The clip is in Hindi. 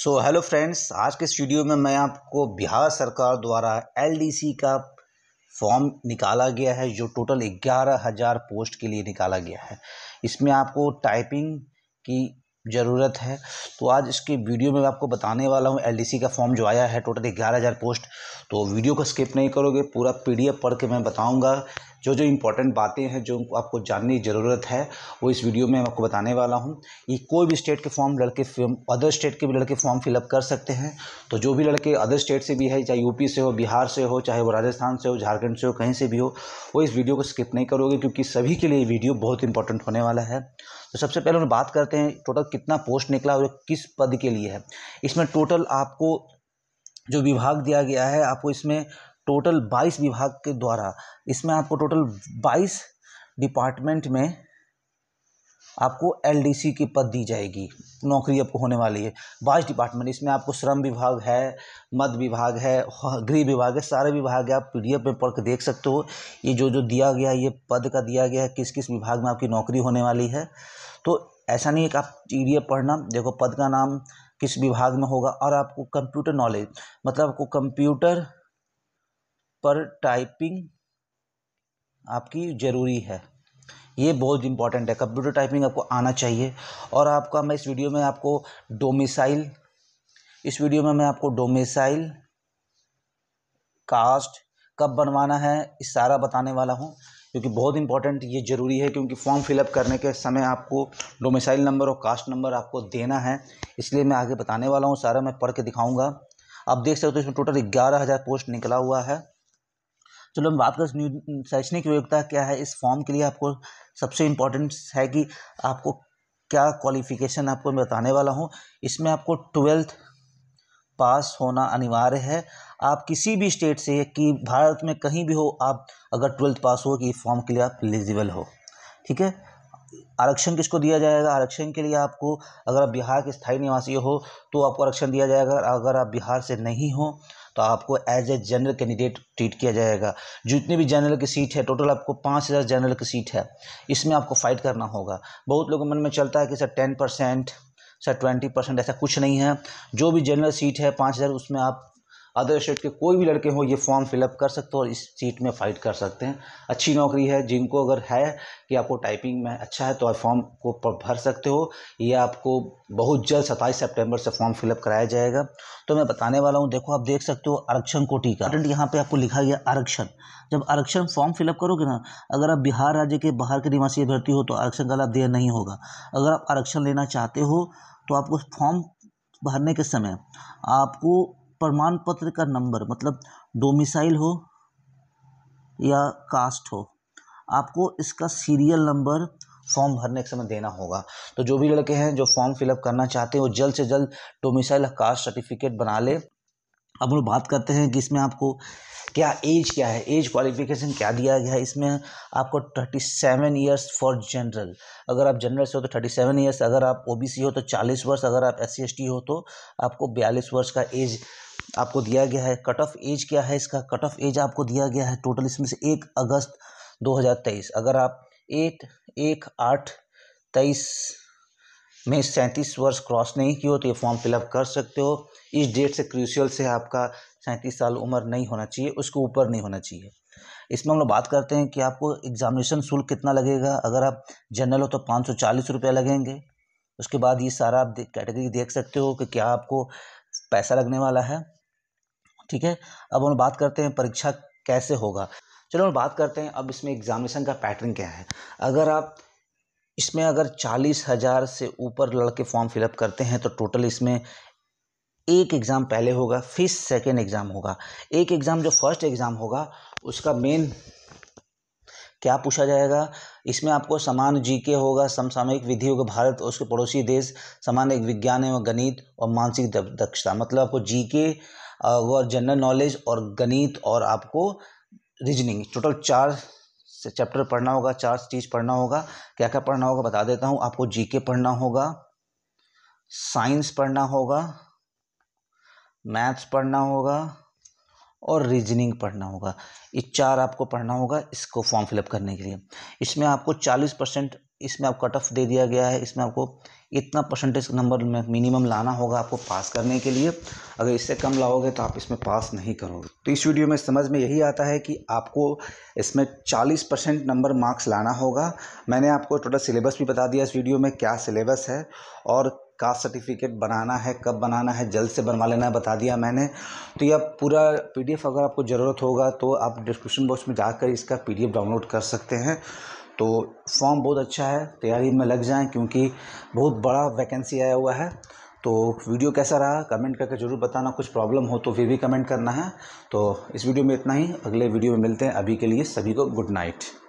सो हेलो फ्रेंड्स आज के स्टूडियो में मैं आपको बिहार सरकार द्वारा एलडीसी का फॉर्म निकाला गया है जो टोटल ग्यारह हज़ार पोस्ट के लिए निकाला गया है इसमें आपको टाइपिंग की ज़रूरत है तो आज इसके वीडियो में मैं आपको बताने वाला हूँ एलडीसी का फॉर्म जो आया है टोटल ग्यारह हज़ार पोस्ट तो वीडियो को स्किप नहीं करोगे पूरा पीडीएफ पढ़ के मैं बताऊँगा जो जो इम्पोर्टेंट बातें हैं जो आपको जानने की ज़रूरत है वो इस वीडियो में मैं आपको बताने वाला हूँ ये कोई भी स्टेट के फॉर्म लड़के अदर स्टेट के भी लड़के फॉर्म फिलअप कर सकते हैं तो जो भी लड़के अदर स्टेट से भी है चाहे यूपी से हो बिहार से हो चाहे वो राजस्थान से हो झारखंड से हो कहीं से भी हो वो इस वीडियो को स्किप नहीं करोगे क्योंकि सभी के लिए वीडियो बहुत इंपॉर्टेंट होने वाला है तो सबसे पहले हम बात करते हैं टोटल कितना पोस्ट निकला और किस पद के लिए है इसमें टोटल आपको जो विभाग दिया गया है आपको इसमें टोटल बाईस विभाग के द्वारा इसमें आपको टोटल बाईस डिपार्टमेंट में आपको एलडीसी की पद दी जाएगी नौकरी आपको होने वाली है बाईस डिपार्टमेंट इसमें आपको श्रम विभाग है मध्य विभाग है गृह विभाग है सारे विभाग है आप पीडीएफ में पढ़ के देख सकते हो ये जो जो दिया गया ये पद का दिया गया है किस किस विभाग में आपकी नौकरी होने वाली है तो ऐसा नहीं है कि आप पी पढ़ना देखो पद का नाम किस विभाग में होगा और आपको कंप्यूटर नॉलेज मतलब आपको कंप्यूटर पर टाइपिंग आपकी ज़रूरी है ये बहुत इंपॉर्टेंट है कंप्यूटर टाइपिंग आपको आना चाहिए और आपका मैं इस वीडियो में आपको डोमिसाइल इस वीडियो में मैं आपको डोमिसाइल कास्ट कब बनवाना है इस सारा बताने वाला हूँ क्योंकि बहुत इंपॉर्टेंट ये ज़रूरी है क्योंकि फॉर्म फिलअप करने के समय आपको डोमिसाइल नंबर और कास्ट नंबर आपको देना है इसलिए मैं आगे बताने वाला हूँ सारा मैं पढ़ के दिखाऊँगा आप देख सकते हो तो इसमें टोटल ग्यारह हज़ार पोस्ट निकला हुआ है चलो हम बात करें शैक्षणिक योग्यता क्या है इस फॉर्म के लिए आपको सबसे इम्पोर्टेंट है कि आपको क्या क्वालिफिकेशन आपको मैं बताने वाला हूँ इसमें आपको ट्वेल्थ पास होना अनिवार्य है आप किसी भी स्टेट से कि भारत में कहीं भी हो आप अगर ट्वेल्थ पास हो कि फॉर्म के लिए आप एलिजिबल हो ठीक है आरक्षण किसको दिया जाएगा आरक्षण के लिए आपको अगर आप बिहार के स्थायी निवासी हो तो आपको आरक्षण दिया जाएगा अगर आप बिहार से नहीं हो तो आपको as a general candidate treat किया जाएगा जितनी भी जनरल की सीट है टोटल आपको पाँच हज़ार जनरल की सीट है इसमें आपको फाइट करना होगा बहुत लोगों मन में चलता है कि sir ten percent sir twenty percent ऐसा कुछ नहीं है जो भी जनरल सीट है पाँच हज़ार उसमें आप अदर स्टेट के कोई भी लड़के हों ये फॉर्म फिलअप कर सकते हो और इस सीट में फ़ाइट कर सकते हैं अच्छी नौकरी है जिनको अगर है कि आपको टाइपिंग में अच्छा है तो आप फॉर्म को भर सकते हो ये आपको बहुत जल्द सत्ताईस सेप्टेम्बर से फॉर्म फिलअप कराया जाएगा तो मैं बताने वाला हूँ देखो आप देख सकते हो आरक्षण को टीका अटेंट यहाँ पर आपको लिखा गया आरक्षण जब आरक्षण फॉर्म फिलअप करोगे ना अगर आप बिहार राज्य के बाहर के निवासी भर्ती हो तो आरक्षण का लाभ दिया नहीं होगा अगर आप आरक्षण लेना चाहते हो तो आपको फॉर्म भरने के समय आपको प्रमाण पत्र का नंबर मतलब डोमिसाइल हो या कास्ट हो आपको इसका सीरियल नंबर फॉर्म भरने के समय देना होगा तो जो भी लड़के हैं जो फॉर्म फिलअप करना चाहते हैं वो जल्द से जल्द डोमिसाइल कास्ट सर्टिफिकेट बना ले अब हम बात करते हैं कि इसमें आपको क्या एज क्या है एज क्वालिफिकेशन क्या दिया गया है इसमें आपको thirty seven years for general अगर आप जनरल से हो तो थर्टी सेवन ईयर्स अगर आप ओबीसी हो तो चालीस वर्ष अगर आप एस सी हो तो आपको बयालीस वर्ष का एज आपको दिया गया है कट ऑफ एज क्या है इसका कट ऑफ एज आपको दिया गया है टोटल इसमें से एक अगस्त 2023 अगर आप एट एक आठ तेईस में सैंतीस वर्ष क्रॉस नहीं किए हो तो ये फॉर्म फिलअप कर सकते हो इस डेट से क्रूशियल से आपका सैंतीस साल उम्र नहीं होना चाहिए उसके ऊपर नहीं होना चाहिए इसमें हम लोग बात करते हैं कि आपको एग्जामिनेशन शुल्क कितना लगेगा अगर आप जनरल हो तो पाँच सौ चालीस रुपये लगेंगे उसके बाद ये सारा आप कैटेगरी देख सकते हो कि क्या आपको पैसा लगने वाला है ठीक है अब हम बात करते हैं परीक्षा कैसे होगा चलो हम बात करते हैं अब इसमें एग्ज़ामिनेशन का पैटर्न क्या है अगर आप इसमें अगर चालीस हज़ार से ऊपर लड़के फॉर्म फिलअप करते हैं तो टोटल इसमें एक एग्ज़ाम पहले होगा फिर सेकेंड एग्ज़ाम होगा एक एग्ज़ाम जो फर्स्ट एग्ज़ाम होगा उसका मेन क्या पूछा जाएगा इसमें आपको समान जीके होगा समसामयिक विधि होगा भारत और उसके पड़ोसी देश समान एक विज्ञान एवं गणित और मानसिक दक्षता मतलब आपको जीके वो जनरल नॉलेज और गणित और आपको रीजनिंग टोटल चार चैप्टर पढ़ना होगा चार चीज पढ़ना होगा क्या क्या पढ़ना होगा बता देता हूँ आपको जीके पढ़ना होगा साइंस पढ़ना होगा मैथ्स पढ़ना होगा और रीजनिंग पढ़ना होगा ये चार आपको पढ़ना होगा इसको फॉर्म फिलअप करने के लिए इसमें आपको चालीस परसेंट इसमें आप कट ऑफ दे दिया गया है इसमें आपको इतना परसेंटेज नंबर में मिनिमम लाना होगा आपको पास करने के लिए अगर इससे कम लाओगे तो आप इसमें पास नहीं करोगे तो इस वीडियो में समझ में यही आता है कि आपको इसमें 40 परसेंट नंबर मार्क्स लाना होगा मैंने आपको टोटल सिलेबस भी बता दिया इस वीडियो में क्या सिलेबस है और कास्ट सर्टिफिकेट बनाना है कब बनाना है जल्द से बनवा लेना है बता दिया मैंने तो यह पूरा पीडीएफ अगर आपको ज़रूरत होगा तो आप डिस्क्रिप्शन बॉक्स में जाकर इसका पीडीएफ डाउनलोड कर सकते हैं तो फॉर्म बहुत अच्छा है तैयारी में लग जाएं क्योंकि बहुत बड़ा वैकेंसी आया हुआ है तो वीडियो कैसा रहा कमेंट करके ज़रूर बताना कुछ प्रॉब्लम हो तो फिर भी कमेंट करना है तो इस वीडियो में इतना ही अगले वीडियो में मिलते हैं अभी के लिए सभी को गुड नाइट